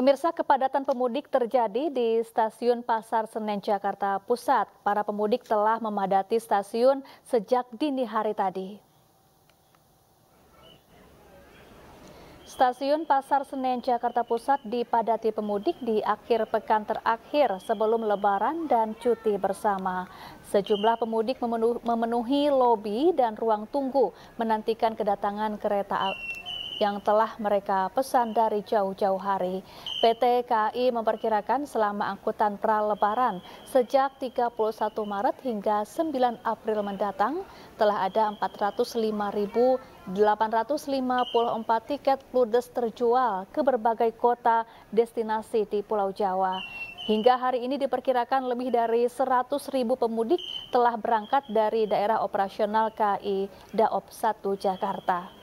Pemirsa kepadatan pemudik terjadi di Stasiun Pasar Senen Jakarta Pusat. Para pemudik telah memadati stasiun sejak dini hari tadi. Stasiun Pasar Senen Jakarta Pusat dipadati pemudik di akhir pekan terakhir sebelum lebaran dan cuti bersama. Sejumlah pemudik memenuhi lobi dan ruang tunggu menantikan kedatangan kereta yang telah mereka pesan dari jauh-jauh hari. PT KAI memperkirakan selama angkutan pralebaran sejak 31 Maret hingga 9 April mendatang telah ada 405.854 tiket ludes terjual ke berbagai kota destinasi di Pulau Jawa. Hingga hari ini diperkirakan lebih dari 100 ribu pemudik telah berangkat dari daerah operasional KI Daop 1 Jakarta.